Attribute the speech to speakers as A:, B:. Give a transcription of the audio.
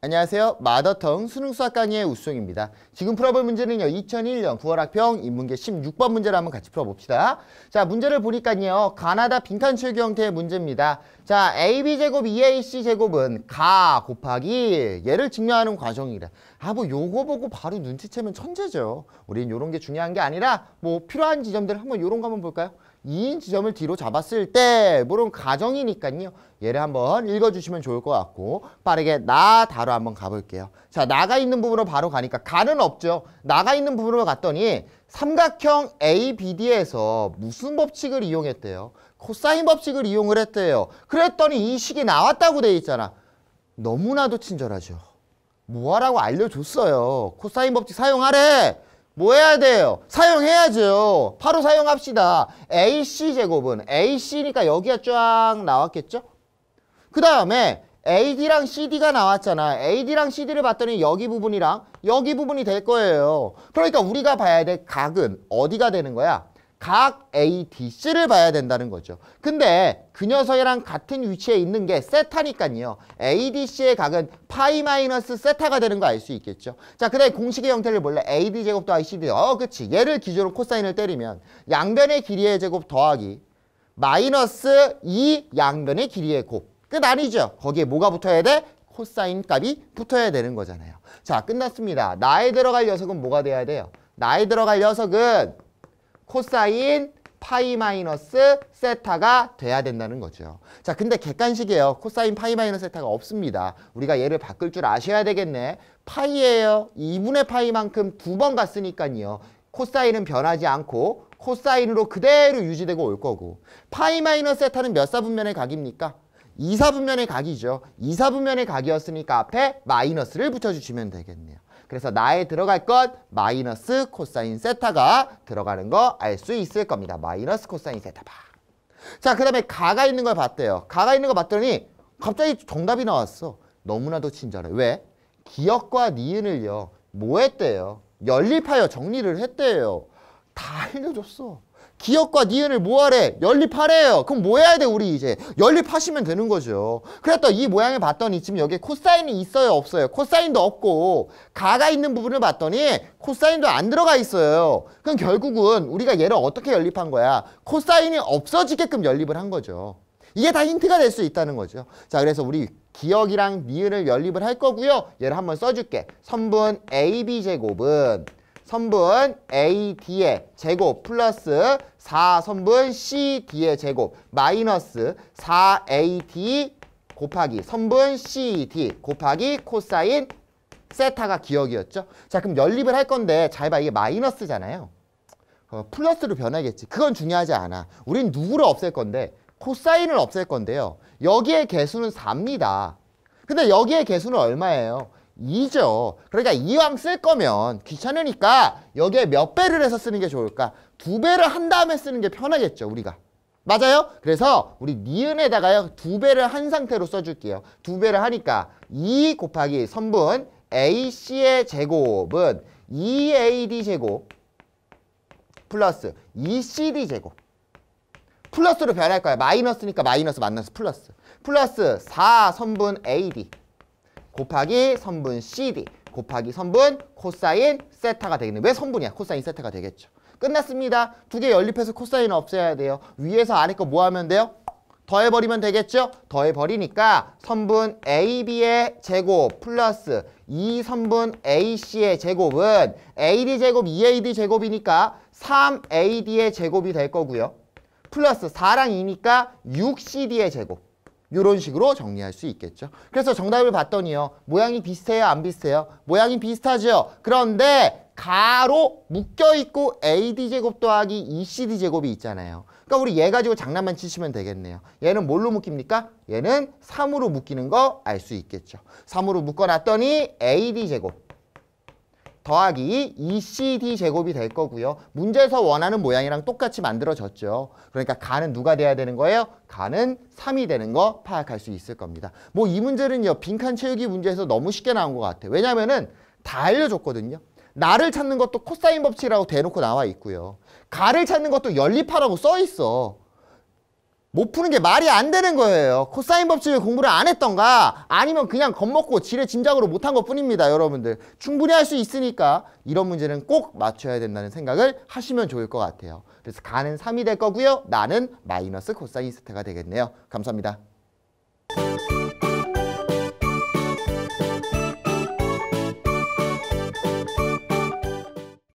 A: 안녕하세요. 마더텅 수능 수학 강의의 우수입니다 지금 풀어볼 문제는요. 2001년 9월 학평 인문계 16번 문제를 한번 같이 풀어봅시다. 자, 문제를 보니까요. 가나다 빈칸 출구 형태의 문제입니다. 자, AB 제곱, EAC 제곱은 가 곱하기 얘를 증명하는 과정이래. 아, 뭐 요거 보고 바로 눈치채면 천재죠. 우린 요런 게 중요한 게 아니라 뭐 필요한 지점들 한번 요런 거 한번 볼까요? 2인 지점을 뒤로 잡았을 때 물론 가정이니까요. 얘를 한번 읽어주시면 좋을 것 같고 빠르게 나 다로 한번 가볼게요. 자 나가 있는 부분으로 바로 가니까 가는 없죠. 나가 있는 부분으로 갔더니 삼각형 ABD에서 무슨 법칙을 이용했대요? 코사인 법칙을 이용을 했대요. 그랬더니 이 식이 나왔다고 돼 있잖아. 너무나도 친절하죠. 뭐하라고 알려줬어요. 코사인 법칙 사용하래. 뭐 해야 돼요? 사용해야죠. 바로 사용합시다. AC 제곱은 AC니까 여기가 쫙 나왔겠죠? 그 다음에 AD랑 CD가 나왔잖아. AD랑 CD를 봤더니 여기 부분이랑 여기 부분이 될 거예요. 그러니까 우리가 봐야 될 각은 어디가 되는 거야? 각 ADC를 봐야 된다는 거죠. 근데 그 녀석이랑 같은 위치에 있는 게 세타니까요. ADC의 각은 파이 마이너스 세타가 되는 거 알 수 있겠죠. 자, 그다음 에 공식의 형태를 몰래 AD 제곱 더하기 CD. 어, 그치. 얘를 기준으로 코사인을 때리면 양변의 길이의 제곱 더하기 마이너스 이 양변의 길이의 곱. 끝 아니죠. 거기에 뭐가 붙어야 돼? 코사인 값이 붙어야 되는 거잖아요. 자, 끝났습니다. 나에 들어갈 녀석은 뭐가 돼야 돼요? 나에 들어갈 녀석은 코사인 파이 마이너스 세타가 돼야 된다는 거죠. 자, 근데 객관식이에요. 코사인 파이 마이너스 세타가 없습니다. 우리가 얘를 바꿀 줄 아셔야 되겠네. 파이예요. 2분의 파이만큼 두 번 갔으니까요. 코사인은 변하지 않고 코사인으로 그대로 유지되고 올 거고 파이 마이너스 세타는 몇 사분면의 각입니까? 이사분면의 각이죠. 이사분면의 각이었으니까 앞에 마이너스를 붙여주시면 되겠네요. 그래서 나에 들어갈 것 마이너스 코사인 세타가 들어가는 거 알 수 있을 겁니다. 마이너스 코사인 세타 봐. 자, 그 다음에 가가 있는 걸 봤대요. 가가 있는 거 봤더니 갑자기 정답이 나왔어. 너무나도 친절해. 왜? 기억과 니은을요. 뭐 했대요? 연립하여 정리를 했대요. 다 알려줬어. 기업과 니은을 뭐하래? 연립하래요. 그럼 뭐 해야 돼 우리 이제? 연립하시면 되는 거죠. 그랬더니 이 모양을 봤더니 지금 여기에 코사인이 있어요 없어요? 코사인도 없고 가가 있는 부분을 봤더니 코사인도 안 들어가 있어요. 그럼 결국은 우리가 얘를 어떻게 연립한 거야? 코사인이 없어지게끔 연립을 한 거죠. 이게 다 힌트가 될 수 있다는 거죠. 자 그래서 우리 기억이랑 니은을 연립을 할 거고요. 얘를 한번 써줄게. 선분 AB 제곱은 선분 AD의 제곱 플러스 4선분 CD의 제곱 마이너스 4AD 곱하기 선분 CD 곱하기 코사인 세타가 기억이었죠. 자 그럼 연립을 할 건데 잘봐 이게 마이너스잖아요. 어, 플러스로 변하겠지. 그건 중요하지 않아. 우린 누구를 없앨 건데 코사인을 없앨 건데요. 여기에 개수는 4입니다. 근데 여기에 개수는 얼마예요? 2죠. 그러니까 이왕 쓸 거면 귀찮으니까 여기에 몇 배를 해서 쓰는 게 좋을까? 두 배를 한 다음에 쓰는 게 편하겠죠, 우리가. 맞아요? 그래서 우리 니은에다가요. 두 배를 한 상태로 써줄게요. 두 배를 하니까 2 e 곱하기 선분 AC의 제곱은 2AD e 제곱 플러스 2CD e 제곱 플러스로 변할 거야. 마이너스니까 마이너스 만나서 플러스 플러스 4 선분 AD 곱하기 선분 CD 곱하기 선분 코사인 세타가 되겠네. 왜 선분이야? 코사인 세타가 되겠죠. 끝났습니다. 두 개 연립해서 코사인 없애야 돼요. 위에서 아래 거 뭐 하면 돼요? 더해버리면 되겠죠? 더해버리니까 선분 AB의 제곱 플러스 이 선분 AC의 제곱은 AD 제곱 2AD 제곱이니까 3AD의 제곱이 될 거고요. 플러스 4랑 2니까 6CD의 제곱. 이런 식으로 정리할 수 있겠죠. 그래서 정답을 봤더니요. 모양이 비슷해요? 안 비슷해요? 모양이 비슷하죠. 그런데 가로 묶여있고 AD제곱 더하기 ECD제곱이 있잖아요. 그러니까 우리 얘 가지고 장난만 치시면 되겠네요. 얘는 뭘로 묶입니까? 얘는 3으로 묶이는 거 알 수 있겠죠. 3으로 묶어놨더니 AD제곱 더하기 ECD 제곱이 될 거고요. 문제에서 원하는 모양이랑 똑같이 만들어졌죠. 그러니까 가는 누가 돼야 되는 거예요? 가는 3이 되는 거 파악할 수 있을 겁니다. 뭐 이 문제는요. 빈칸 채우기 문제에서 너무 쉽게 나온 것 같아요. 왜냐면은 다 알려줬거든요. 나를 찾는 것도 코사인 법칙이라고 대놓고 나와 있고요. 가를 찾는 것도 연립하라고 써 있어. 못 푸는 게 말이 안 되는 거예요. 코사인 법칙을 공부를 안 했던가 아니면 그냥 겁먹고 지레 짐작으로 못 한 것 뿐입니다. 여러분들 충분히 할 수 있으니까 이런 문제는 꼭 맞춰야 된다는 생각을 하시면 좋을 것 같아요. 그래서 가는 3이 될 거고요. 나는 마이너스 코사인 스타가 되겠네요. 감사합니다.